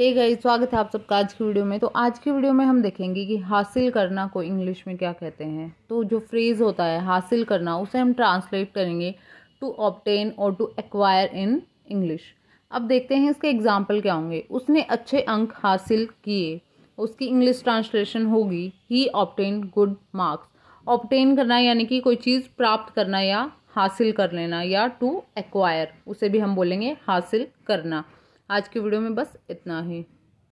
ए गई स्वागत है आप सबका आज की वीडियो में तो आज की वीडियो में हम देखेंगे कि हासिल करना को इंग्लिश में क्या कहते हैं तो जो फ्रेज़ होता है हासिल करना उसे हम ट्रांसलेट करेंगे टू ऑप्टेन और टू एक्वायर इन इंग्लिश अब देखते हैं इसके एग्जाम्पल क्या होंगे उसने अच्छे अंक हासिल किए उसकी इंग्लिश ट्रांसलेशन होगी ही ऑप्टेन गुड मार्क्स ऑप्टेन करना यानी कि कोई चीज़ प्राप्त करना या हासिल कर लेना या टू एक्वायर उसे भी हम बोलेंगे हासिल करना आज की वीडियो में बस इतना ही